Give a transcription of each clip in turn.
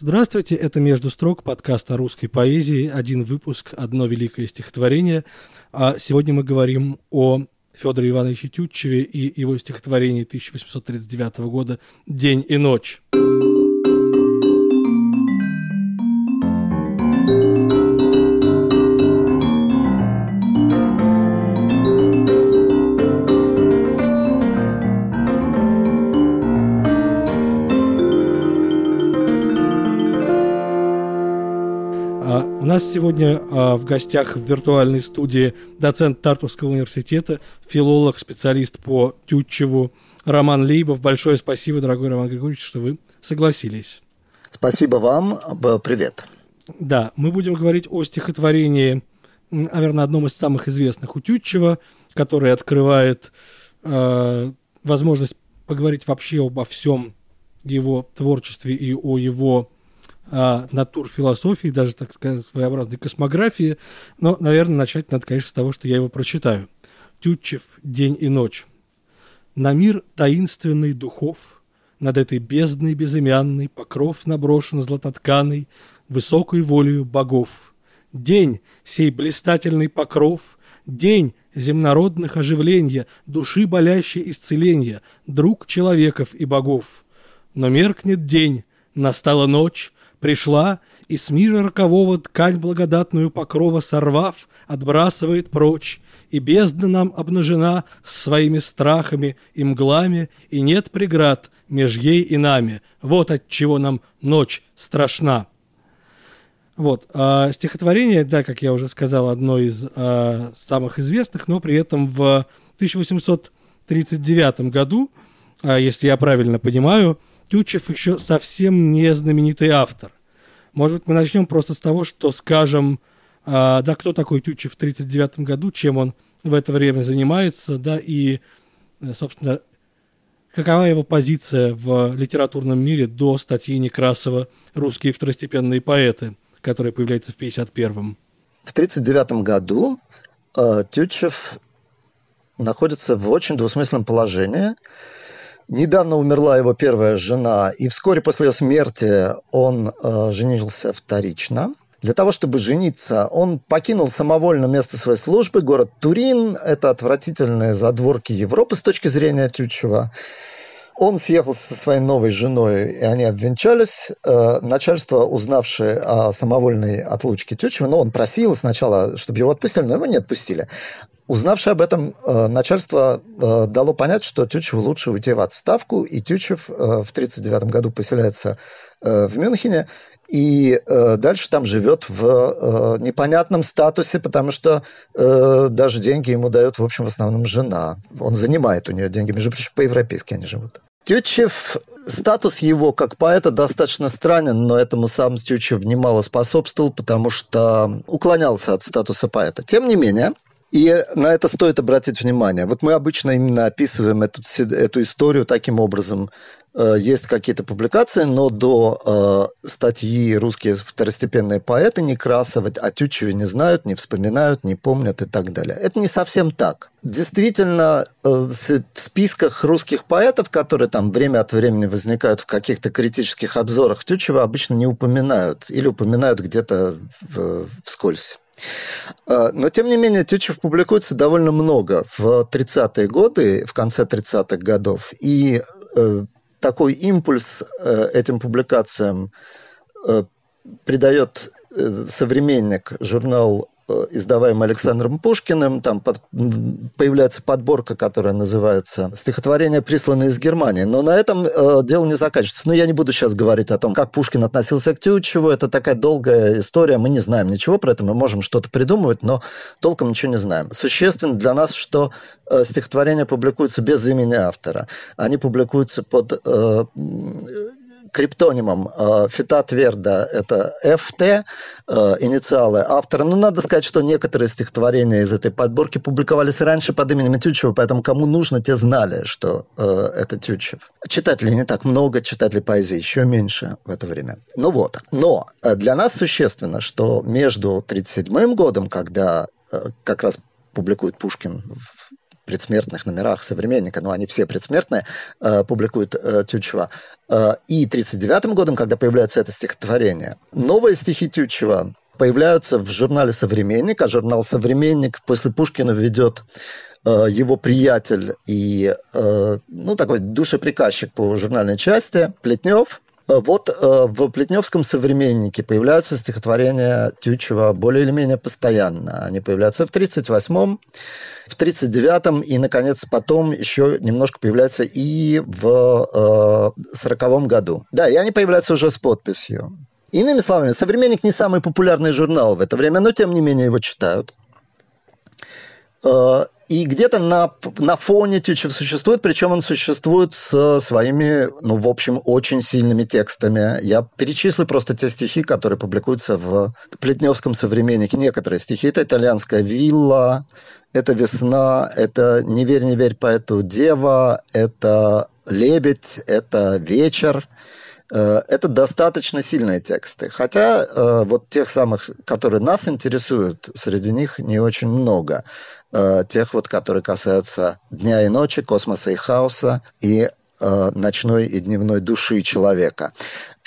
Здравствуйте, это «Между строк» подкаст о русской поэзии. Один выпуск, одно великое стихотворение. А сегодня мы говорим о Федоре Ивановиче Тютчеве и его стихотворении 1839 года «День и ночь». нас сегодня а, в гостях в виртуальной студии доцент Тартовского университета, филолог, специалист по Тютчеву Роман Лейбов. Большое спасибо, дорогой Роман Григорьевич, что вы согласились. Спасибо вам. Привет. Да, мы будем говорить о стихотворении, наверное, одном из самых известных у Тютчева, которое открывает э, возможность поговорить вообще обо всем его творчестве и о его а, натур философии, даже, так сказать, своеобразной космографии. Но, наверное, начать надо, конечно, с того, что я его прочитаю. Тютчев «День и ночь». На мир таинственный духов, Над этой бездной безымянной Покров наброшен златотканый Высокой волею богов. День сей блистательный покров, День земнородных оживления, Души болящей исцеления, Друг человеков и богов. Но меркнет день, настала ночь, Пришла, и с мира рокового ткань благодатную покрова сорвав, отбрасывает прочь, и бездна нам обнажена своими страхами и мглами, и нет преград меж ей и нами. Вот от чего нам ночь страшна. Вот. А, стихотворение, да, как я уже сказал, одно из а, самых известных, но при этом в 1839 году, а, если я правильно понимаю, Тютчев еще совсем не знаменитый автор. Может быть, мы начнем просто с того, что скажем, э, да, кто такой Тютчев в 1939 году, чем он в это время занимается, да, и, э, собственно, какова его позиция в литературном мире до статьи Некрасова «Русские второстепенные поэты», которая появляется в 1951-м. В 1939 году э, Тютчев находится в очень двусмысленном положении – Недавно умерла его первая жена, и вскоре после ее смерти он э, женился вторично. Для того, чтобы жениться, он покинул самовольно место своей службы, город Турин. Это отвратительные задворки Европы с точки зрения Тютчева. Он съехал со своей новой женой, и они обвенчались. Э, начальство, узнавшее о самовольной отлучке Тютчева, ну, он просил сначала, чтобы его отпустили, но его не отпустили. Узнавшее об этом э, начальство э, дало понять, что Тютчеву лучше уйти в отставку, и Тютчев в 1939 году поселяется в Мюнхене, и э, дальше там живет в э, непонятном статусе, потому что э, даже деньги ему дает, в общем, в основном жена. Он занимает у нее деньги, между прочим, по-европейски они живут. Тютчев, статус его как поэта достаточно странен, но этому сам Тютчев немало способствовал, потому что уклонялся от статуса поэта. Тем не менее, и на это стоит обратить внимание. Вот мы обычно именно описываем эту, эту историю таким образом. Э, есть какие-то публикации, но до э, статьи «Русские второстепенные поэты» Некрасова о а Тютчеве не знают, не вспоминают, не помнят и так далее. Это не совсем так. Действительно, э, в списках русских поэтов, которые там время от времени возникают в каких-то критических обзорах, Тютчева обычно не упоминают или упоминают где-то вскользь. Э, но, тем не менее, Тютчев публикуется довольно много в 30-е годы, в конце 30-х годов. И э, такой импульс э, этим публикациям э, придает э, современник журнал Э, издаваемый Александром Пушкиным. Там под, появляется подборка, которая называется «Стихотворение, присланное из Германии». Но на этом э, дело не заканчивается. Но я не буду сейчас говорить о том, как Пушкин относился к Тютчеву. Это такая долгая история. Мы не знаем ничего про это. Мы можем что-то придумывать, но толком ничего не знаем. Существенно для нас, что э, стихотворения публикуются без имени автора. Они публикуются под э, криптонимом э, Фитат Верда – это ФТ, э, инициалы автора. Но ну, надо сказать, что некоторые стихотворения из этой подборки публиковались раньше под именем Тютчева, поэтому кому нужно, те знали, что э, это Тютчев. Читателей не так много, читателей поэзии еще меньше в это время. Ну вот. Но для нас существенно, что между 1937 годом, когда как раз публикует Пушкин предсмертных номерах современника, но они все предсмертные, э, публикует э, Тютчева, э, и 1939 годом, когда появляется это стихотворение. Новые стихи Тютчева появляются в журнале «Современник», а журнал «Современник» после Пушкина ведет его приятель и ну, такой душеприказчик по журнальной части Плетнев – Э, вот э, в Плетневском «Современнике» появляются стихотворения Тютчева более или менее постоянно. Они появляются в 38-м, в 39-м, и, наконец, потом еще немножко появляются и в 40-м э, году. Да, и они появляются уже с подписью. Иными словами, «Современник» не самый популярный журнал в это время, но, тем не менее, его читают. И где-то на, на фоне Тютчев существует, причем он существует с своими, ну, в общем, очень сильными текстами. Я перечислю просто те стихи, которые публикуются в Плетневском современнике. Некоторые стихи. Это «Итальянская вилла», это «Весна», это «Не верь, не верь поэту дева», это «Лебедь», это «Вечер». Э, это достаточно сильные тексты. Хотя э, вот тех самых, которые нас интересуют, среди них не очень много. Э, тех вот, которые касаются дня и ночи, космоса и хаоса и ночной и дневной души человека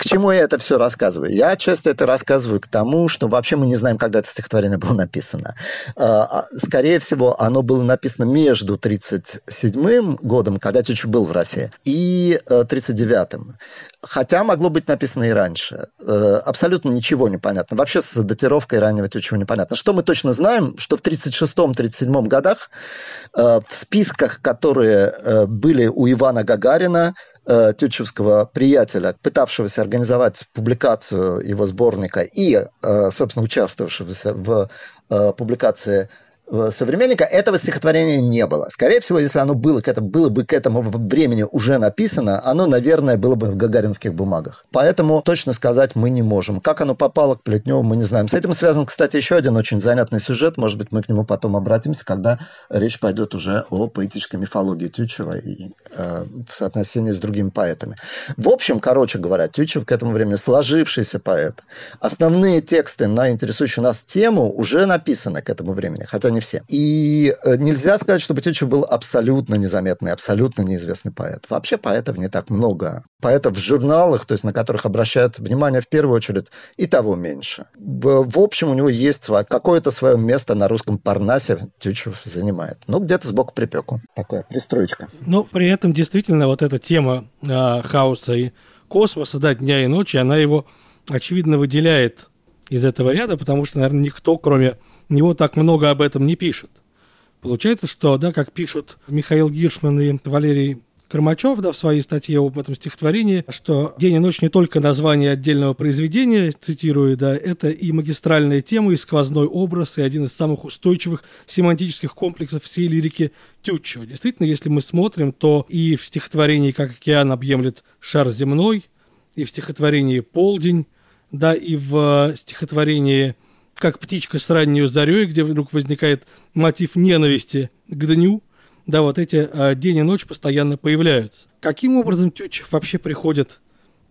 к чему я это все рассказываю? Я часто это рассказываю к тому, что вообще мы не знаем, когда это стихотворение было написано. А, а, скорее всего, оно было написано между 37-м годом, когда Чичу был в России, и 39-м. Э, Хотя могло быть написано и раньше. Э, абсолютно ничего не понятно. Вообще с датировкой раннего Чичу непонятно. Что мы точно знаем, что в 36-37 годах э, в списках, которые были у Ивана Гагарина, Э, тютчевского приятеля, пытавшегося организовать публикацию его сборника и, э, собственно, участвовавшегося в э, публикации современника, этого стихотворения не было. Скорее всего, если оно было, к этому, было бы к этому времени уже написано, оно, наверное, было бы в гагаринских бумагах. Поэтому точно сказать мы не можем. Как оно попало к Плетневу, мы не знаем. С этим связан, кстати, еще один очень занятный сюжет. Может быть, мы к нему потом обратимся, когда речь пойдет уже о поэтической мифологии Тютчева и э, в соотношении с другими поэтами. В общем, короче говоря, Тютчев к этому времени сложившийся поэт. Основные тексты на интересующую нас тему уже написаны к этому времени, хотя не все. И э, нельзя сказать, что Бутичев был абсолютно незаметный, абсолютно неизвестный поэт. Вообще поэтов не так много. Поэтов в журналах, то есть на которых обращают внимание в первую очередь, и того меньше. В общем, у него есть какое-то свое место на русском парнасе Тютчев занимает. Ну, где-то сбоку припеку. Такая пристроечка. Но ну, при этом действительно вот эта тема э, хаоса и космоса, да, дня и ночи, она его, очевидно, выделяет из этого ряда, потому что, наверное, никто, кроме него так много об этом не пишет. Получается, что, да, как пишут Михаил Гиршман и Валерий Кормачев, да, в своей статье об этом стихотворении, что «День и ночь» не только название отдельного произведения, цитирую, да, это и магистральная тема, и сквозной образ, и один из самых устойчивых семантических комплексов всей лирики Тютчева. Действительно, если мы смотрим, то и в стихотворении «Как океан объемлет шар земной», и в стихотворении «Полдень», да, и в стихотворении как птичка с ранней зарей, где вдруг возникает мотив ненависти к дню, да, вот эти э, день и ночь постоянно появляются. Каким образом Тютчев вообще приходит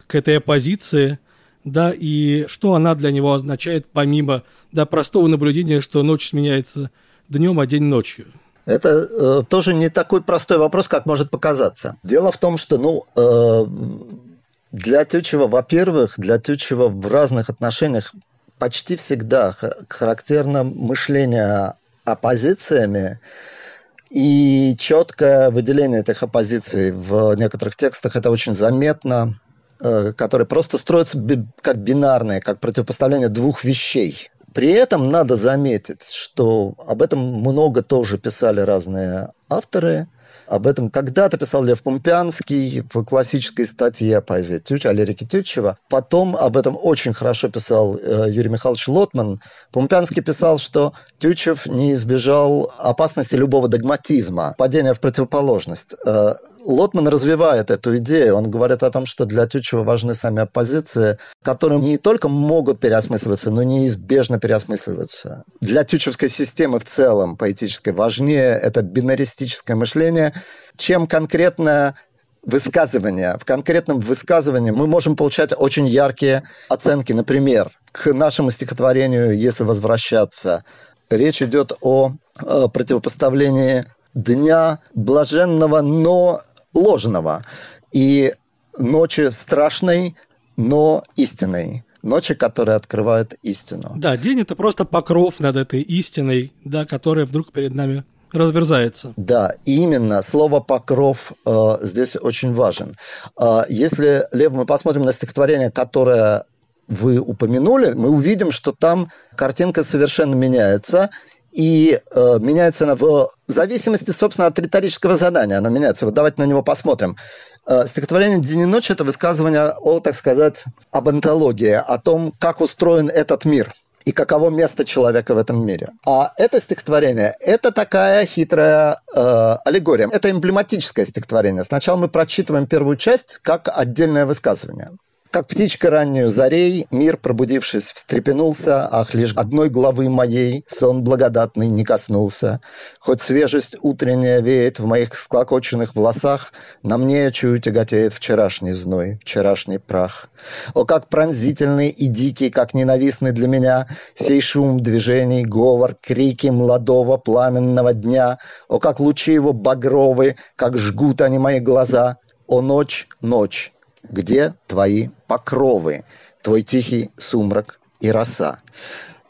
к этой оппозиции, да, и что она для него означает, помимо, да, простого наблюдения, что ночь сменяется днем, а день ночью? Это э, тоже не такой простой вопрос, как может показаться. Дело в том, что, ну, э, для Тютчева, во-первых, для Тютчева в разных отношениях почти всегда характерно мышление оппозициями и четкое выделение этих оппозиций в некоторых текстах. Это очень заметно, э, которые просто строятся как бинарные, как противопоставление двух вещей. При этом надо заметить, что об этом много тоже писали разные авторы – об этом когда-то писал Лев Пумпянский в классической статье о поэзии Тютчева, о лирике Тютчева. Потом об этом очень хорошо писал э, Юрий Михайлович Лотман. Пумпянский писал, что Тютчев не избежал опасности любого догматизма, падения в противоположность. Э, Лотман развивает эту идею. Он говорит о том, что для Тютчева важны сами оппозиции, которые не только могут переосмысливаться, но неизбежно переосмысливаются. Для тючевской системы в целом, поэтической, важнее это бинаристическое мышление, чем конкретно высказывание. В конкретном высказывании мы можем получать очень яркие оценки. Например, к нашему стихотворению «Если возвращаться» речь идет о э, противопоставлении дня блаженного, но ложного и ночи страшной, но истинной. Ночи, которые открывают истину. Да, день – это просто покров над этой истиной, да, которая вдруг перед нами разверзается. Да, именно слово покров э, здесь очень важен. Э, если, Лев, мы посмотрим на стихотворение, которое вы упомянули, мы увидим, что там картинка совершенно меняется, и э, меняется она э, в зависимости, собственно, от риторического задания. Она меняется. Вот давайте на него посмотрим. Э, стихотворение «День и ночь» – это высказывание о, так сказать, об онтологии, о том, как устроен этот мир и каково место человека в этом мире. А это стихотворение – это такая хитрая э, аллегория. Это эмблематическое стихотворение. Сначала мы прочитываем первую часть как отдельное высказывание – как птичка раннюю зарей, мир, пробудившись, встрепенулся, ах, лишь одной главы моей сон благодатный не коснулся. Хоть свежесть утренняя веет в моих склокоченных волосах, на мне, чую, тяготеет вчерашний зной, вчерашний прах. О, как пронзительный и дикий, как ненавистный для меня сей шум движений, говор, крики молодого пламенного дня, о, как лучи его багровы, как жгут они мои глаза, о, ночь, ночь, где твои покровы, твой тихий сумрак и роса.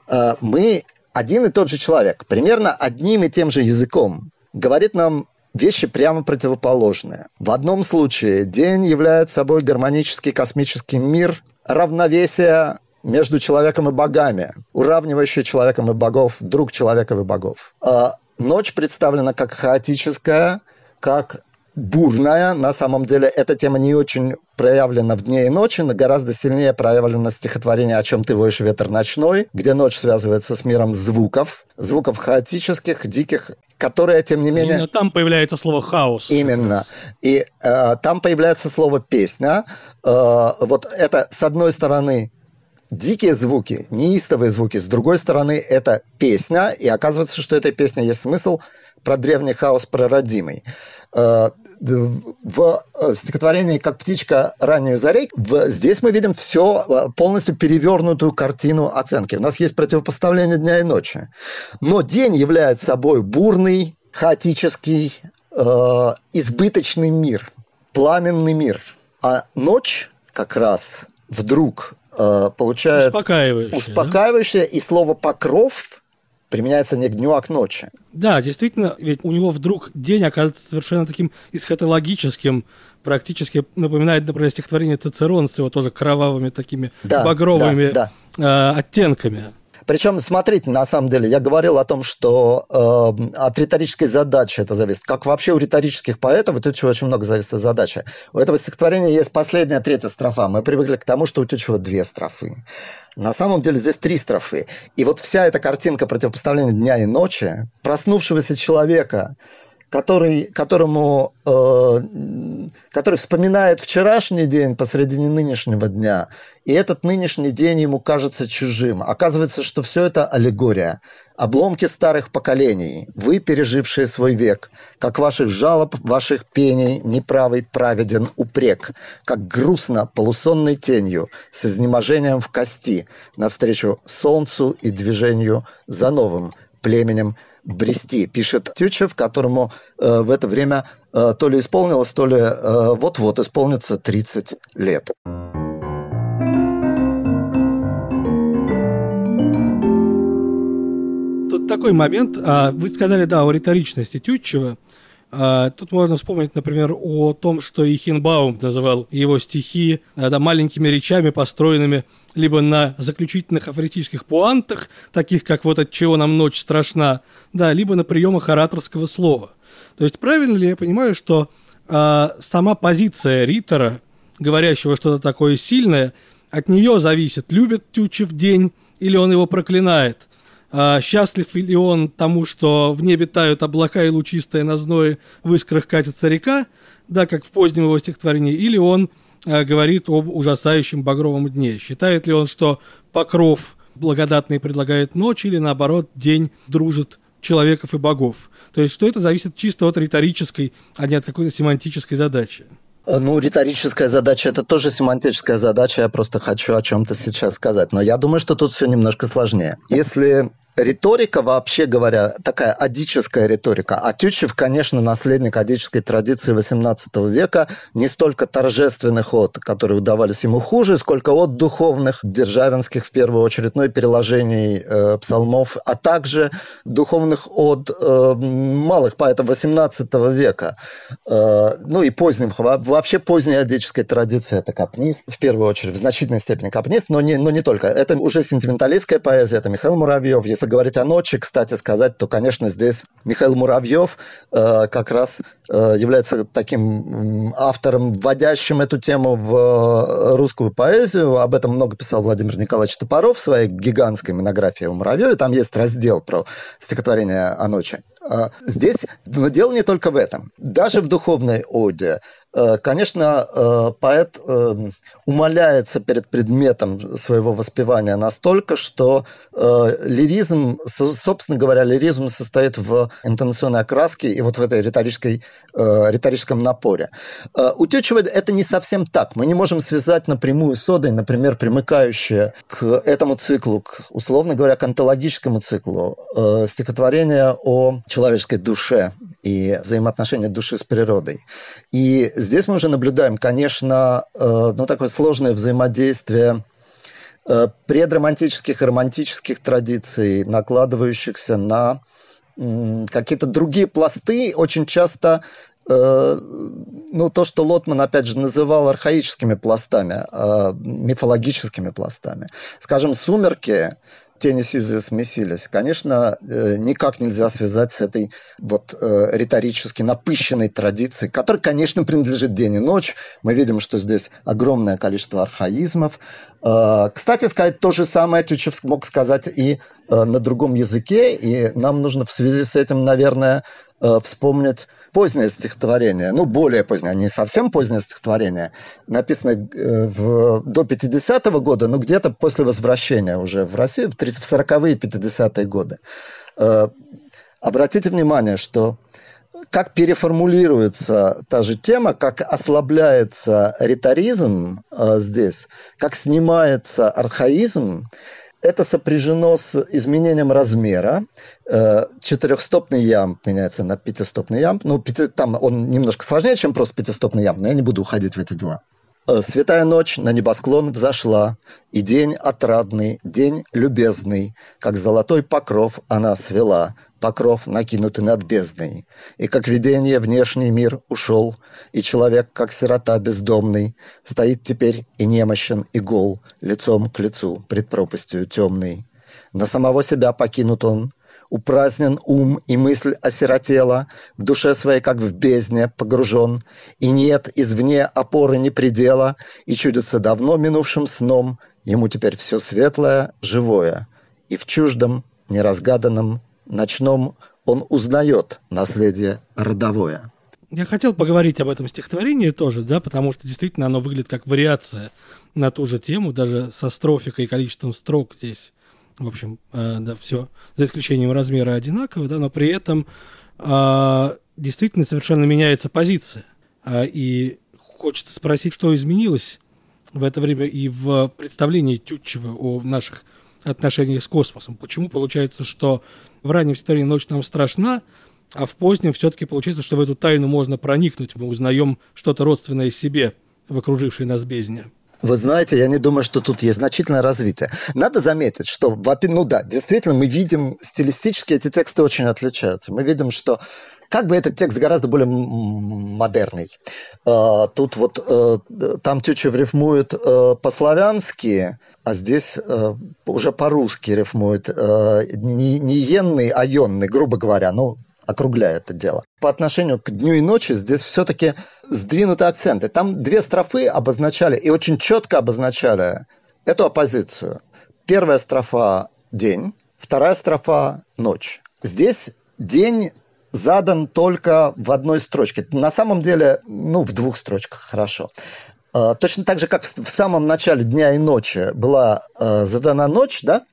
Э, мы один и тот же человек, примерно одним и тем же языком, говорит нам вещи прямо противоположные. В одном случае день является собой гармонический космический мир, равновесие между человеком и богами, уравнивающий человеком и богов, друг человека и богов. Э, ночь представлена как хаотическая, как бурная. На самом деле эта тема не очень проявлена в дне и ночи, но гораздо сильнее проявлено стихотворение «О чем ты воешь, ветер ночной», где ночь связывается с миром звуков, звуков хаотических, диких, которые, тем не менее... Именно там появляется слово «хаос». Именно. И э, там появляется слово «песня». Э, вот это, с одной стороны, дикие звуки, неистовые звуки. С другой стороны, это песня, и оказывается, что этой песне есть смысл про древний хаос, прородимый Э, в э, стихотворении «Как птичка раннюю зарей» здесь мы видим все э, полностью перевернутую картину оценки. У нас есть противопоставление дня и ночи. Но день является собой бурный, хаотический, избыточный мир, пламенный мир. А ночь как раз вдруг получает... Успокаивающее. Успокаивающее, да? и слово «покров» применяется не к дню, а к ночи. Да, действительно, ведь у него вдруг день оказывается совершенно таким эсхатологическим, практически напоминает, например, стихотворение Цицерон с его тоже кровавыми такими да, багровыми да, да. Э, оттенками. Причем, смотрите, на самом деле, я говорил о том, что э, от риторической задачи это зависит. Как вообще у риторических поэтов, и Тютчева очень много зависит от задачи. У этого стихотворения есть последняя третья строфа. Мы привыкли к тому, что у Тютчева две строфы. На самом деле здесь три строфы. И вот вся эта картинка противопоставления дня и ночи, проснувшегося человека, который, которому, э, который вспоминает вчерашний день посредине нынешнего дня, и этот нынешний день ему кажется чужим. Оказывается, что все это аллегория, обломки старых поколений, вы, пережившие свой век, как ваших жалоб, ваших пений, неправый праведен упрек, как грустно полусонной тенью, с изнеможением в кости, навстречу солнцу и движению за новым племенем – брести, пишет Тютчев, которому э, в это время э, то ли исполнилось, то ли э, вот-вот исполнится 30 лет. Тут такой момент. А, вы сказали, да, о риторичности Тютчева – а, тут можно вспомнить, например, о том, что и Хинбаум называл его стихи а, да, маленькими речами, построенными либо на заключительных афоретических пуантах, таких как «Вот от чего нам ночь страшна», да, либо на приемах ораторского слова. То есть правильно ли я понимаю, что э, сама позиция ритора, говорящего что-то такое сильное, от нее зависит, любит тючев день или он его проклинает – а, Счастлив ли он тому, что в небе тают облака и лучистая на зное в искрах катится река, да, как в позднем его стихотворении, или он а, говорит об ужасающем багровом дне. Считает ли он, что покров благодатный предлагает ночь, или наоборот, день дружит человеков и богов? То есть, что это зависит чисто от риторической, а не от какой-то семантической задачи. Э, ну, риторическая задача это тоже семантическая задача. Я просто хочу о чем-то сейчас сказать. Но я думаю, что тут все немножко сложнее. Если риторика, вообще говоря, такая адическая риторика. А Тютчев, конечно, наследник адической традиции XVIII века, не столько торжественных от, которые удавались ему хуже, сколько от духовных, державинских в первую очередь, ну и переложений э, псалмов, а также духовных от э, малых поэтов XVIII века, э, ну и поздних, вообще поздней адической традиции это капнист, в первую очередь, в значительной степени капнист, но не, но не только. Это уже сентименталистская поэзия, это Михаил Муравьев, если говорить о ночи, кстати сказать, то, конечно, здесь Михаил Муравьев э, как раз э, является таким автором, вводящим эту тему в э, русскую поэзию. Об этом много писал Владимир Николаевич Топоров в своей гигантской монографии о Муравьеве. Там есть раздел про стихотворение о ночи. А здесь дело не только в этом. Даже в духовной оде Э, конечно, э, поэт э, умоляется перед предметом своего воспевания настолько, что лиризм, собственно говоря, лиризм состоит в интонационной окраске и вот в этой риторической, риторическом напоре. У Тютчева это не совсем так. Мы не можем связать напрямую с одой, например, примыкающие к этому циклу, к, условно говоря, к антологическому циклу, стихотворение о человеческой душе и взаимоотношении души с природой. И здесь мы уже наблюдаем, конечно, э, ну, такое сложное взаимодействие э, предромантических и романтических традиций, накладывающихся на какие-то другие пласты, очень часто э, ну, то, что Лотман, опять же, называл архаическими пластами, мифологическими пластами. Скажем, «Сумерки» Тени несизы смесились, конечно, э, никак нельзя связать с этой вот э, риторически напыщенной традицией, которая, конечно, принадлежит день и ночь. Мы видим, что здесь огромное количество архаизмов. Э, кстати сказать, то же самое Тютчев мог сказать и на другом языке, и нам нужно в связи с этим, наверное, вспомнить позднее стихотворение, ну, более позднее, а не совсем позднее стихотворение, написано э, в, до 50-го года, но где-то после возвращения уже в Россию, в 40-е и 50-е годы. Э, обратите внимание, что как переформулируется та же тема, как ослабляется риторизм э, здесь, как снимается архаизм, это сопряжено с изменением размера. Э, четырехстопный ямб меняется на пятистопный ямб. Ну, пяти, там он немножко сложнее, чем просто пятистопный ямб, но я не буду уходить в эти дела. Э, святая ночь на небосклон взошла, и день отрадный, день любезный, как золотой покров она свела, покров накинутый над бездной, и как видение внешний мир ушел, и человек, как сирота бездомный, стоит теперь и немощен, и гол, лицом к лицу, пред пропастью темной. На самого себя покинут он, упразднен ум и мысль осиротела, в душе своей, как в бездне, погружен, и нет извне опоры ни предела, и чудится давно минувшим сном, ему теперь все светлое, живое, и в чуждом, неразгаданном ночном он узнает наследие родовое. Я хотел поговорить об этом стихотворении тоже, да, потому что действительно оно выглядит как вариация на ту же тему, даже со строфикой и количеством строк здесь, в общем, э, да, все, за исключением размера одинаково, да, но при этом э, действительно совершенно меняется позиция. Э, и хочется спросить, что изменилось в это время и в представлении Тютчева о наших отношениях с космосом. Почему получается, что в раннем стихотворении «Ночь нам страшна», а в позднем все-таки получается, что в эту тайну можно проникнуть. Мы узнаем что-то родственное себе в окружившей нас бездне. Вы знаете, я не думаю, что тут есть значительное развитие. Надо заметить, что, ну да, действительно, мы видим, стилистически эти тексты очень отличаются. Мы видим, что как бы этот текст гораздо более модерный. А, тут вот э, там Тючев рифмует э, по-славянски, а здесь э, уже по-русски рифмует не енный, а ённый, грубо говоря. Ну, округляя это дело. По отношению к дню и ночи здесь все-таки сдвинуты акценты. Там две строфы обозначали и очень четко обозначали эту оппозицию. Первая строфа – день, вторая строфа – ночь. Здесь день задан только в одной строчке. На самом деле, ну, в двух строчках хорошо. А, точно так же, как в самом начале дня и ночи была э, задана ночь, да,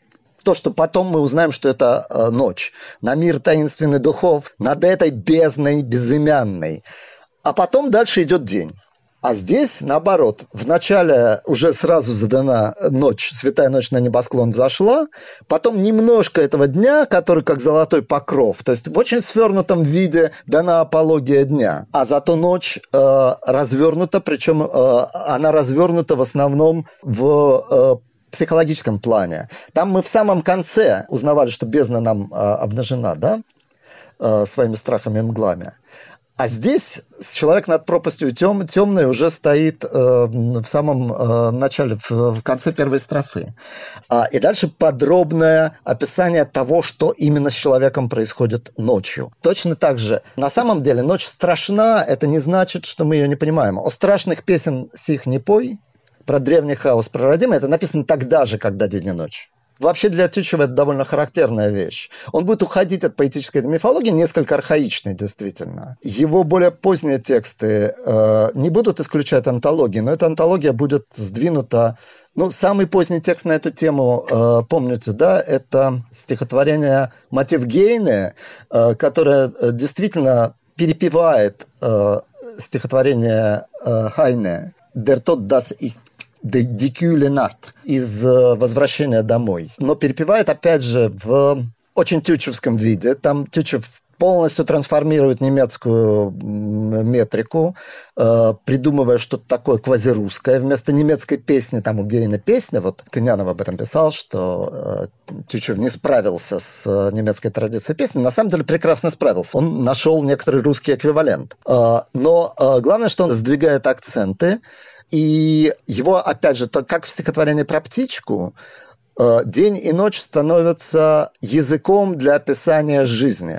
то, что потом мы узнаем, что это э, ночь, на мир таинственных духов, над этой бездной безымянной. А потом дальше идет день. А здесь, наоборот, в начале уже сразу задана э, ночь, святая ночь на небосклон зашла, потом немножко этого дня, который как золотой покров, то есть в очень свернутом виде дана апология дня, а зато ночь э, развернута, причем э, она развернута в основном в э, психологическом плане. Там мы в самом конце узнавали, что бездна нам э, обнажена, да, э, своими страхами и мглами. А здесь человек над пропастью тем, темной уже стоит э, в самом э, начале, в, в конце первой строфы. А, и дальше подробное описание того, что именно с человеком происходит ночью. Точно так же, на самом деле, ночь страшна, это не значит, что мы ее не понимаем. О страшных песен сих не пой, про древний хаос, про родимый, это написано тогда же, когда день и ночь. Вообще для Тютчева это довольно характерная вещь. Он будет уходить от поэтической мифологии, несколько архаичной, действительно. Его более поздние тексты э, не будут исключать антологии, но эта антология будет сдвинута ну, самый поздний текст на эту тему, э, помните, да, это стихотворение Мотив Гейне, э, которое э, действительно перепевает э, стихотворение э, Хайне «Der Tod das ist Дикю Ленат из э, «Возвращения домой». Но перепевает, опять же, в очень тючевском виде. Там Тючев полностью трансформирует немецкую метрику, э, придумывая что-то такое квазирусское. Вместо немецкой песни, там у Гейна песня, вот Тынянов об этом писал, что э, Тючев не справился с немецкой традицией песни. На самом деле прекрасно справился. Он нашел некоторый русский эквивалент. Но главное, что он сдвигает акценты, и его, опять же, то, как в стихотворении про птичку, э, день и ночь становятся языком для описания жизни.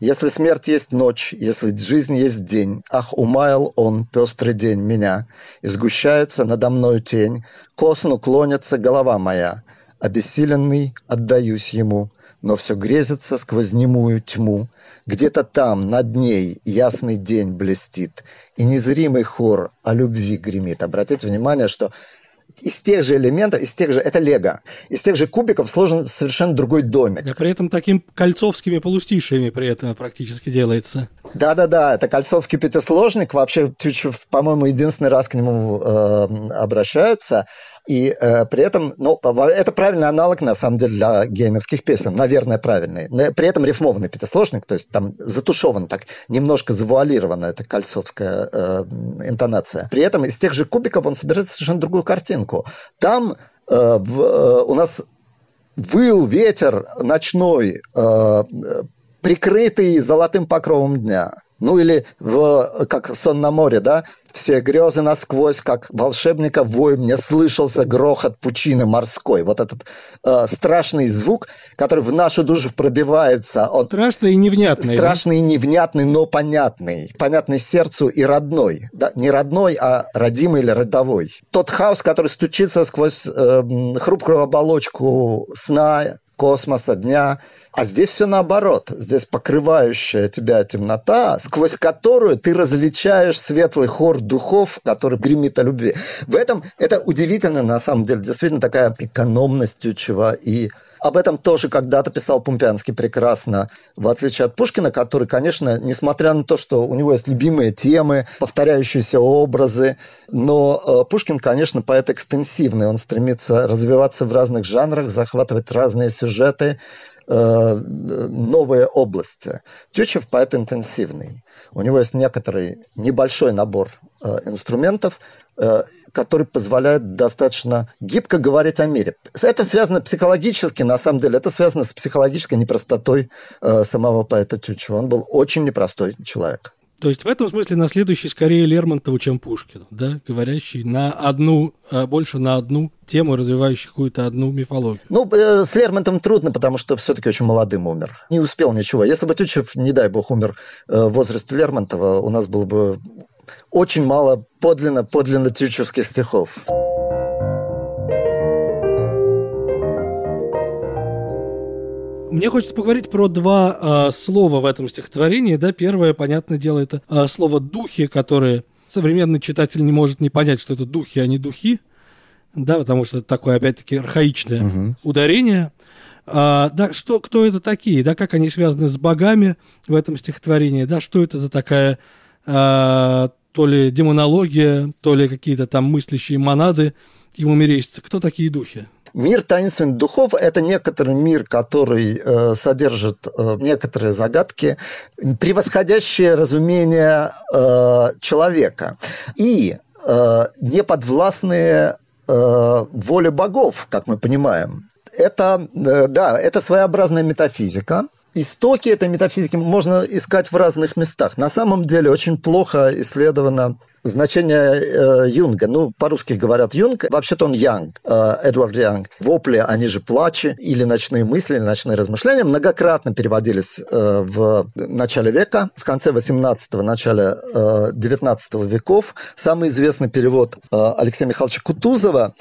Если смерть есть ночь, если жизнь есть день, ах, умаял он пестрый день меня, изгущается надо мною тень, косну клонится голова моя, обессиленный отдаюсь ему – но все грезится сквозь немую тьму. Где-то там, над ней, ясный день блестит, и незримый хор о любви гремит. Обратите внимание, что из тех же элементов, из тех же, это лего, из тех же кубиков сложен совершенно другой домик. Да при этом таким кольцовскими полустишиями при этом практически делается. Да-да-да, это кольцовский пятисложник, вообще по-моему, единственный раз к нему э, обращается. И э, при этом, ну, это правильный аналог, на самом деле, для геймерских песен, наверное, правильный. Но при этом рифмованный пятисложник, то есть там затушеван так, немножко завуалирована эта кольцовская э, интонация. При этом из тех же кубиков он собирает совершенно другую картинку. Там э, в, э, у нас выл ветер ночной, э, э прикрытый золотым покровом дня – ну или в, как сон на море, да? Все грезы насквозь, как волшебника вой, мне слышался грохот пучины морской. Вот этот э, страшный звук, который в нашу душу пробивается. От... Страшный и невнятный. Страшный да? и невнятный, но понятный. Понятный сердцу и родной. Да, не родной, а родимый или родовой. Тот хаос, который стучится сквозь э, хрупкую оболочку сна, космоса, дня. А здесь все наоборот. Здесь покрывающая тебя темнота, сквозь которую ты различаешь светлый хор духов, который гремит о любви. В этом это удивительно, на самом деле, действительно такая экономность Тютчева и об этом тоже когда-то писал Пумпянский прекрасно, в отличие от Пушкина, который, конечно, несмотря на то, что у него есть любимые темы, повторяющиеся образы, но э, Пушкин, конечно, поэт экстенсивный, он стремится развиваться в разных жанрах, захватывать разные сюжеты, э, новые области. Тютчев поэт интенсивный. У него есть некоторый небольшой набор э, инструментов, Э, который позволяет достаточно гибко говорить о мире. Это связано психологически, на самом деле, это связано с психологической непростотой э, самого поэта Тютчева. Он был очень непростой человек. То есть в этом смысле наследующий скорее Лермонтову, чем Пушкину, да, говорящий на одну, э, больше на одну тему, развивающий какую-то одну мифологию. Ну, с Лермонтом трудно, потому что все-таки очень молодым умер. Не успел ничего. Если бы Тютчев, не дай бог, умер в возрасте Лермонтова, у нас было бы очень мало подлинно, подлинно трических стихов. Мне хочется поговорить про два э, слова в этом стихотворении. Да, первое, понятное дело, это э, слово духи, которое современный читатель не может не понять, что это духи, а не духи. Да, потому что это такое, опять-таки, архаичное угу. ударение. А, да, что, кто это такие, да, как они связаны с богами в этом стихотворении, да, что это за такая а, то ли демонология, то ли какие-то там мыслящие монады ему мерещатся. Кто такие духи? Мир таинственных духов – это некоторый мир, который э, содержит э, некоторые загадки, превосходящие разумение э, человека. И э, неподвластные э, воле богов, как мы понимаем. Это, э, да, это своеобразная метафизика, истоки этой метафизики можно искать в разных местах. На самом деле очень плохо исследовано значение э, Юнга. Ну, по-русски говорят Юнг, вообще-то он Янг, э, Эдвард Янг. Вопли, они же плачи, или ночные мысли, или ночные размышления многократно переводились э, в начале века, в конце 18-го, начале э, 19 веков. Самый известный перевод э, Алексея Михайловича Кутузова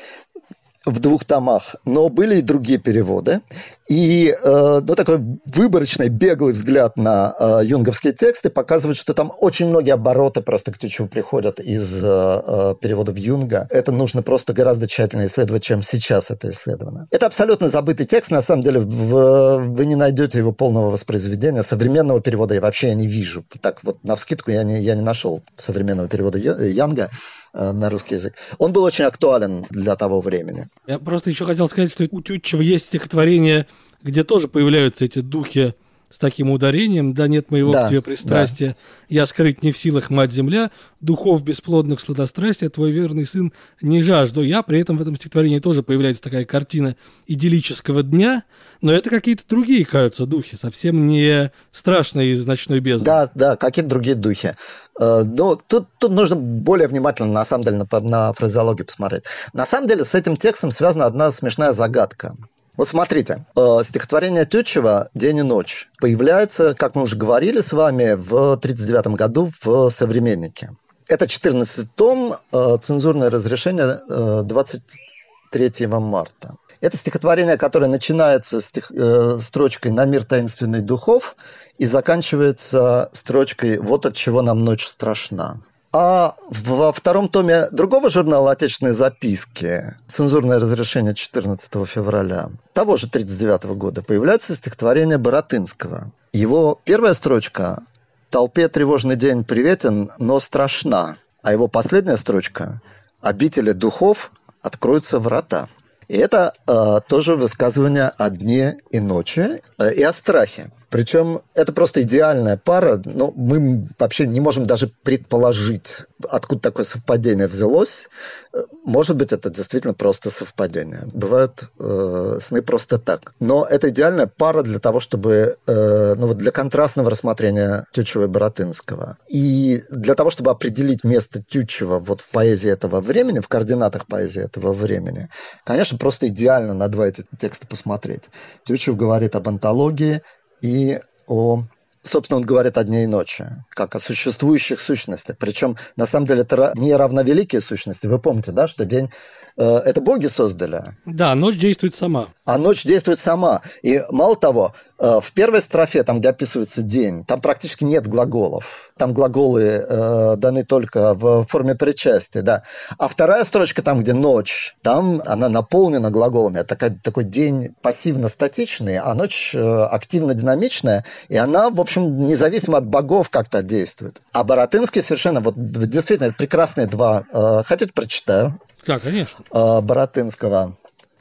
в двух томах, но были и другие переводы. И э, ну, такой выборочный, беглый взгляд на э, юнговские тексты показывает, что там очень многие обороты просто к Тютчеву приходят из э, э, переводов Юнга. Это нужно просто гораздо тщательнее исследовать, чем сейчас это исследовано. Это абсолютно забытый текст, на самом деле в, э, вы не найдете его полного воспроизведения. Современного перевода я вообще не вижу. Так вот, на вскидку я не, я не нашел современного перевода э, Янга. Э, на русский язык. Он был очень актуален для того времени. Я просто еще хотел сказать, что у Тютчева есть стихотворение, где тоже появляются эти духи с таким ударением, да нет моего да, к тебе пристрастия, да. я скрыть не в силах, мать-земля, духов бесплодных сладострастия, твой верный сын не жажду. Я при этом в этом стихотворении тоже появляется такая картина идиллического дня, но это какие-то другие, кажется, духи, совсем не страшные из ночной бездны. Да, да, какие-то другие духи. Э, но тут, тут нужно более внимательно, на самом деле, на, на фразеологию посмотреть. На самом деле, с этим текстом связана одна смешная загадка. Вот смотрите, э, стихотворение Тютчева «День и ночь» появляется, как мы уже говорили с вами, в 1939 году в «Современнике». Это 14 том, э, цензурное разрешение э, 23 марта. Это стихотворение, которое начинается стих, э, строчкой «На мир таинственных духов» и заканчивается строчкой «Вот от чего нам ночь страшна». А во втором томе другого журнала «Отечественные записки» «Цензурное разрешение 14 февраля» того же 1939 года появляется стихотворение Боротынского. Его первая строчка «Толпе тревожный день приветен, но страшна», а его последняя строчка «Обители духов откроются врата». И это э, тоже высказывание о дне и ночи э, и о страхе. Причем это просто идеальная пара, но мы вообще не можем даже предположить, откуда такое совпадение взялось. Э, может быть, это действительно просто совпадение. Бывают э, сны просто так. Но это идеальная пара для того, чтобы э, ну, вот для контрастного рассмотрения Тютчева и Боротынского. И для того, чтобы определить место Тютчева вот в поэзии этого времени, в координатах поэзии этого времени, конечно, Конечно, просто идеально на два эти текста посмотреть. Тютчев говорит об антологии и о собственно, он говорит о дне и ночи, как о существующих сущностях. Причем, на самом деле, это не равновеликие сущности. Вы помните, да, что день Э, это боги создали. Да, ночь действует сама. А ночь действует сама. И мало того, э, в первой строфе, там, где описывается день, там практически нет глаголов. Там глаголы э, даны только в форме причастия, да. А вторая строчка, там, где ночь, там она наполнена глаголами. Это такой, такой день пассивно-статичный, а ночь э, активно-динамичная, и она, в общем, независимо от богов как-то действует. А Боротынский совершенно, вот действительно, это прекрасные два. Э, хотите, прочитаю? Да, конечно. А, Боротынского.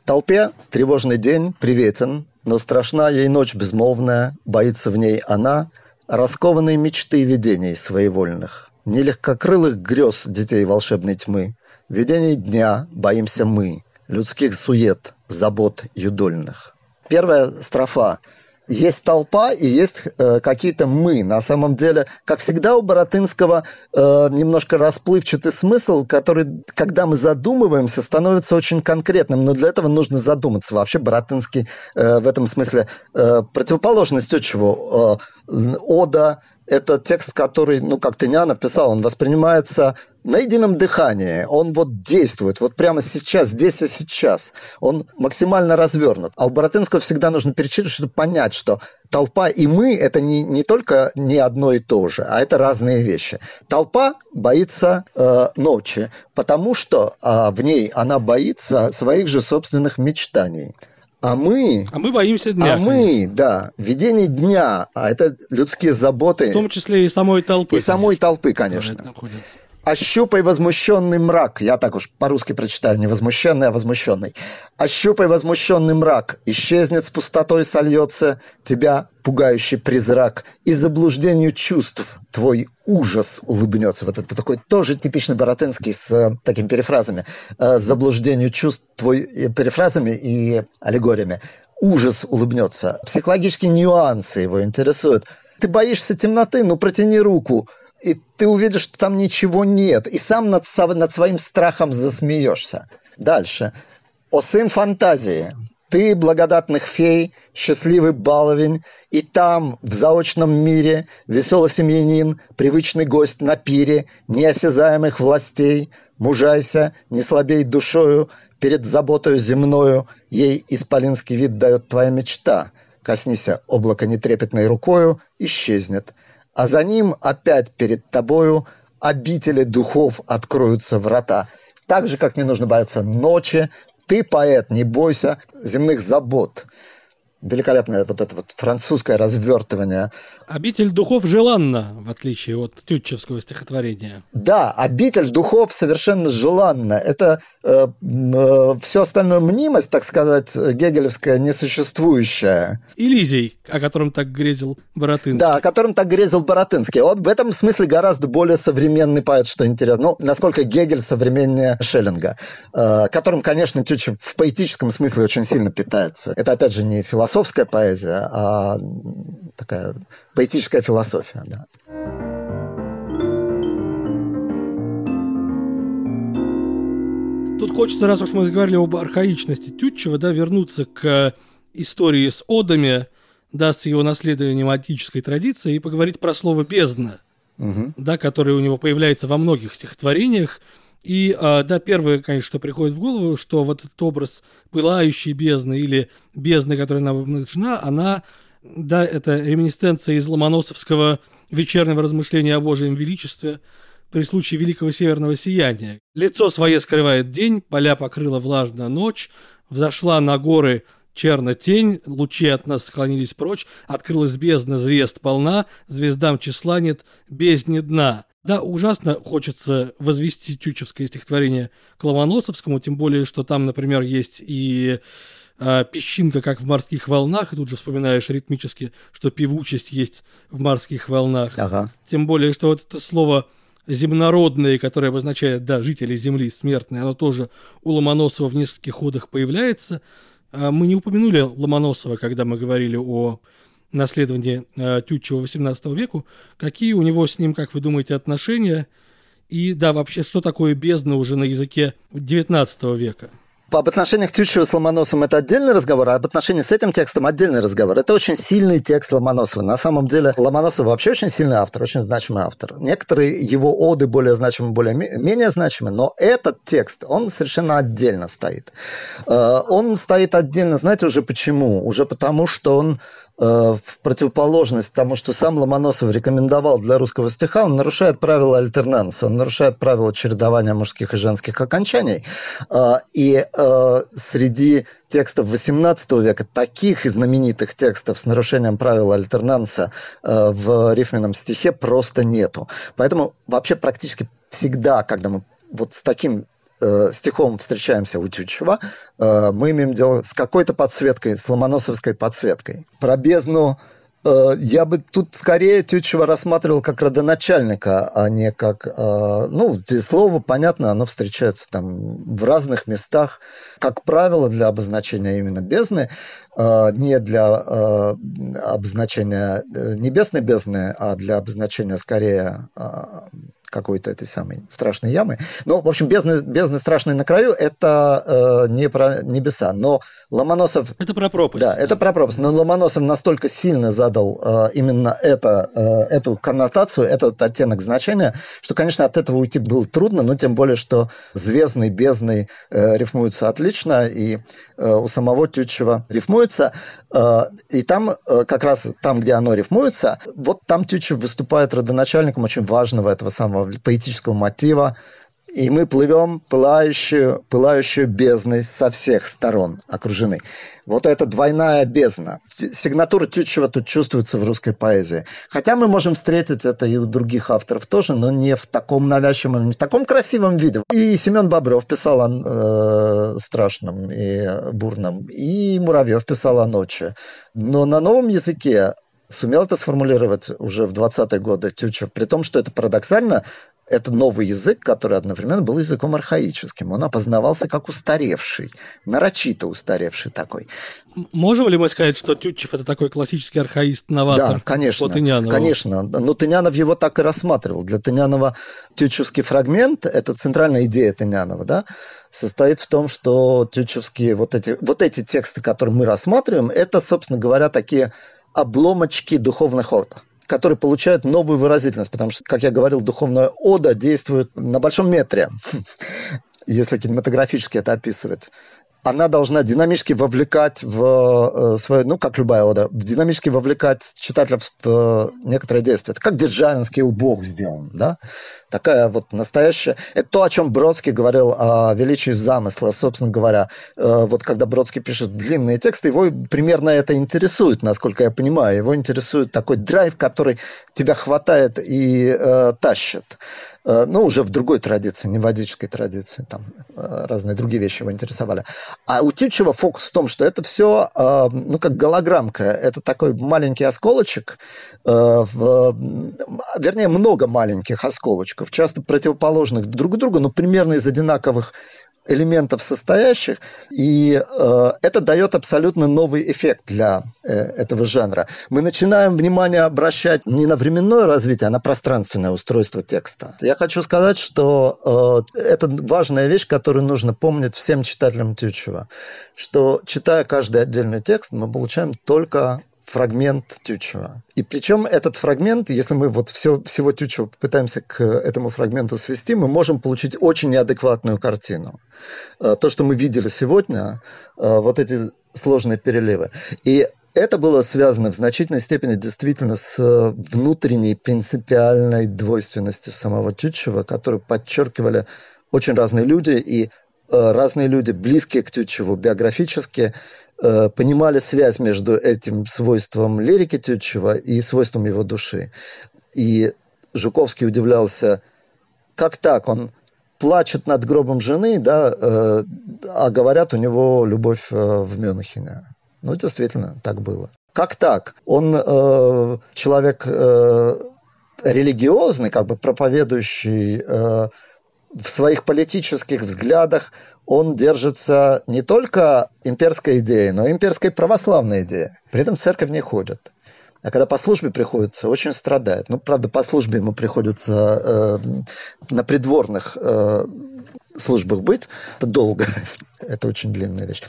Толпе тревожный день приветен, но страшна ей ночь безмолвная, боится в ней она, раскованной мечты видений своевольных, нелегкокрылых грез детей волшебной тьмы, видений дня боимся мы, людских сует, забот юдольных. Первая строфа есть толпа и есть э, какие-то мы. На самом деле, как всегда, у Боротынского э, немножко расплывчатый смысл, который, когда мы задумываемся, становится очень конкретным. Но для этого нужно задуматься. Вообще Боротынский э, в этом смысле э, противоположность чего? Э, ода это текст, который, ну, как Тынянов написал, он воспринимается на едином дыхании, он вот действует, вот прямо сейчас, здесь и сейчас. Он максимально развернут. А у Боротынского всегда нужно перечитывать, чтобы понять, что толпа и мы – это не, не только не одно и то же, а это разные вещи. Толпа боится э, ночи, потому что э, в ней она боится своих же собственных мечтаний – а мы... А мы боимся дня. А конечно. мы, да, видение дня, а это людские заботы. В том числе и самой толпы. И конечно. самой толпы, конечно. «Ощупай возмущенный мрак». Я так уж по-русски прочитаю, не возмущенный, а возмущенный. «Ощупай возмущенный мрак, исчезнет с пустотой сольется тебя пугающий призрак, и заблуждению чувств твой ужас улыбнется. Вот это такой тоже типичный Боротынский с э, такими перефразами. Э, заблуждению чувств твой э, перефразами и аллегориями. Ужас улыбнется. Психологические нюансы его интересуют. Ты боишься темноты, ну протяни руку – и ты увидишь, что там ничего нет, и сам над, над своим страхом засмеешься. Дальше. «О сын фантазии, ты благодатных фей, счастливый баловень, и там, в заочном мире, веселый семьянин, привычный гость на пире, неосязаемых властей, мужайся, не слабей душою, перед заботою земною, ей исполинский вид дает твоя мечта. Коснися облака нетрепетной рукою, исчезнет а за ним опять перед тобою обители духов откроются врата. Так же, как не нужно бояться ночи, ты, поэт, не бойся земных забот великолепное вот это вот французское развертывание. «Обитель духов» желанна, в отличие от тютчевского стихотворения. Да, «Обитель духов» совершенно желанна. Это э, э, все остальное мнимость, так сказать, гегелевская, несуществующая. Элизий, о котором так грезил Боротынский. Да, о котором так грезил Боротынский. Он в этом смысле гораздо более современный поэт, что интересно. Ну, насколько Гегель современнее Шеллинга, э, которым, конечно, Тютчев в поэтическом смысле очень сильно питается. Это, опять же, не философия философская поэзия, а такая поэтическая философия. Да. Тут хочется, раз уж мы говорили об архаичности Тютчева, да, вернуться к истории с Одами, да, с его наследованием антической традиции и поговорить про слово «бездна», угу. да, которое у него появляется во многих стихотворениях – и, а, да, первое, конечно, что приходит в голову, что вот этот образ пылающей бездны или бездны, которая нам обнаружена, она, да, это реминесценция из ломоносовского вечернего размышления о Божьем величестве при случае великого северного сияния. Лицо свое скрывает день, поля покрыла влажная ночь, взошла на горы черна тень, лучи от нас склонились прочь, открылась бездна звезд полна, звездам числа нет, бездни дна – да, ужасно хочется возвести тючевское стихотворение к Ломоносовскому, тем более, что там, например, есть и э, песчинка, как в морских волнах, и тут же вспоминаешь ритмически, что певучесть есть в морских волнах. Ага. Тем более, что вот это слово земнородные, которое обозначает, да, жители Земли, смертные, оно тоже у Ломоносова в нескольких ходах появляется. А мы не упомянули Ломоносова, когда мы говорили о наследование э, Тютчева 18 веку. Какие у него с ним, как вы думаете, отношения? И да, вообще, что такое бездна уже на языке 19 века? Об отношениях Тютчева с Ломоносовым это отдельный разговор, а об отношении с этим текстом отдельный разговор. Это очень сильный текст Ломоносова. На самом деле Ломоносов вообще очень сильный автор, очень значимый автор. Некоторые его оды более значимы, более менее значимы, но этот текст, он совершенно отдельно стоит. Э, он стоит отдельно, знаете, уже почему? Уже потому, что он Э, в противоположность тому, что сам Ломоносов рекомендовал для русского стиха, он нарушает правила альтернанса, он нарушает правила чередования мужских и женских окончаний. Э, и э, среди текстов XVIII века, таких знаменитых текстов с нарушением правила альтернанса в рифменном стихе просто нету. Поэтому вообще практически всегда, когда мы вот с таким э, стихом встречаемся у Тютчева, э, мы имеем дело с какой-то подсветкой, с ломоносовской подсветкой. Про бездну э, я бы тут скорее Тютчева рассматривал как родоначальника, а не как... Э, ну, слово, понятно, оно встречается там в разных местах, как правило, для обозначения именно бездны, э, не для э, обозначения э, небесной бездны, а для обозначения скорее... Э, какой-то этой самой страшной ямы. Но, в общем, бездны, бездны страшной на краю – это э, не про небеса. Но Ломоносов... Это про пропасть. Да, да, это про пропасть. Но Ломоносов настолько сильно задал э, именно это, э, эту коннотацию, этот оттенок значения, что, конечно, от этого уйти было трудно, но тем более, что звездный, бездный э, рифмуются отлично, и э, у самого Тютчева рифмуется. Э, и там, э, как раз там, где оно рифмуется, вот там Тютчев выступает родоначальником очень важного этого самого поэтического мотива, и мы плывем пылающую, пылающую бездной со всех сторон окружены. Вот это двойная бездна. Сигнатура Тютчева тут чувствуется в русской поэзии. Хотя мы можем встретить это и у других авторов тоже, но не в таком навязчивом, не в таком красивом виде. И Семен Бобров писал о э, страшном и бурном, и Муравьев писал о ночи. Но на новом языке сумел это сформулировать уже в 20-е годы Тютчев, при том, что это парадоксально, это новый язык, который одновременно был языком архаическим. Он опознавался как устаревший, нарочито устаревший такой. Можем ли мы сказать, что Тютчев это такой классический архаист, новатор? Да, конечно. По Конечно. Но Тынянов его так и рассматривал. Для Тынянова Тютчевский фрагмент – это центральная идея Тынянова, да? состоит в том, что тютчевские вот эти, вот эти тексты, которые мы рассматриваем, это, собственно говоря, такие обломочки духовных отдых которые получают новую выразительность, потому что, как я говорил, духовная ода действует на большом метре, если кинематографически это описывать она должна динамически вовлекать в э, свое, ну, как любая ода, динамически вовлекать читателя в э, некоторые действия. Это как державинский убог сделан, да? Такая вот настоящая... Это то, о чем Бродский говорил, о величии замысла, собственно говоря. Э, вот когда Бродский пишет длинные тексты, его примерно это интересует, насколько я понимаю. Его интересует такой драйв, который тебя хватает и э, тащит. Э, ну, уже в другой традиции, не в водической традиции, там э, разные другие вещи его интересовали. А у Тютчева фокус в том, что это все, эм, ну, как голограммка, это такой маленький осколочек, э, в, вернее, много маленьких осколочков, часто противоположных друг другу, но примерно из одинаковых элементов состоящих, и э, это дает абсолютно новый эффект для э, этого жанра. Мы начинаем внимание обращать не на временное развитие, а на пространственное устройство текста. Я хочу сказать, что э, это важная вещь, которую нужно помнить всем читателям Тютчева, что читая каждый отдельный текст, мы получаем только фрагмент Тютчева. И причем этот фрагмент, если мы вот все, всего Тютчева пытаемся к этому фрагменту свести, мы можем получить очень неадекватную картину. Э, то, что мы видели сегодня, э, вот эти сложные переливы. И это было связано в значительной степени действительно с э, внутренней принципиальной двойственностью самого Тютчева, которую подчеркивали очень разные люди, и разные люди, близкие к Тютчеву биографически, Э, понимали связь между этим свойством лирики Тютчева и свойством его души. И Жуковский удивлялся, как так он плачет над гробом жены, да, э, а говорят у него любовь э, в Мюнхене. Ну, действительно, так было. Как так? Он э, человек э, религиозный, как бы проповедующий э, в своих политических взглядах он держится не только имперской идеи, но и имперской православной идеи. При этом в церковь не ходит. А когда по службе приходится, очень страдает. Ну, правда, по службе ему приходится э, на придворных э, службах быть. Это долго, это очень длинная вещь.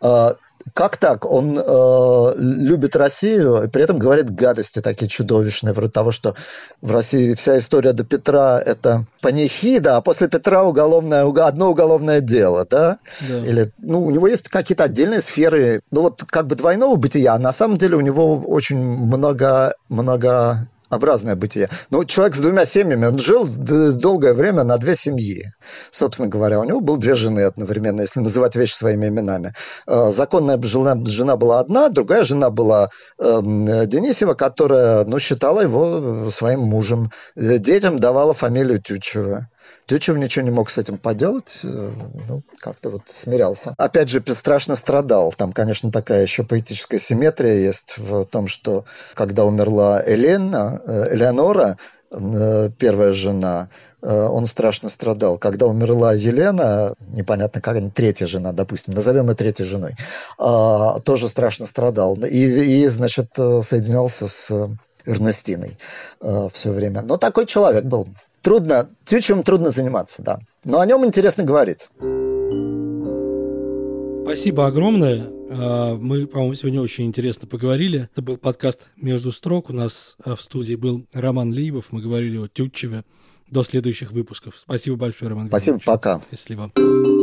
А, как так? Он э, любит Россию и при этом говорит гадости такие чудовищные, вроде того, что в России вся история до Петра – это панихида, а после Петра уголовное, одно уголовное дело, да? да. Или, ну, у него есть какие-то отдельные сферы, ну, вот как бы двойного бытия, а на самом деле у него очень много, много образное бытие. Ну, человек с двумя семьями, он жил долгое время на две семьи. Собственно говоря, у него было две жены одновременно, если называть вещи своими именами. Э, законная жена, жена была одна, другая жена была эм, Денисева, которая ну, считала его своим мужем. Э, детям давала фамилию Тютчева. Тючев ничего не мог с этим поделать, э, ну, как-то вот смирялся. Опять же, страшно страдал. Там, конечно, такая еще поэтическая симметрия есть в том, что когда умерла Элена, э, Элеонора, э, первая жена, он страшно страдал. Когда умерла Елена, непонятно как, третья жена, допустим, назовем ее третьей женой, а, тоже страшно страдал. И, и значит, соединялся с Эрнестиной все время. Но такой человек был. Трудно, тьючевым трудно заниматься, да. Но о нем интересно говорить. Спасибо огромное. А, мы, по-моему, сегодня очень интересно поговорили. Это был подкаст «Между строк». У нас а, в студии был Роман Либов. Мы говорили о Тютчеве. До следующих выпусков. Спасибо большое, Роман Спасибо, Григорьевич. пока. Счастливо.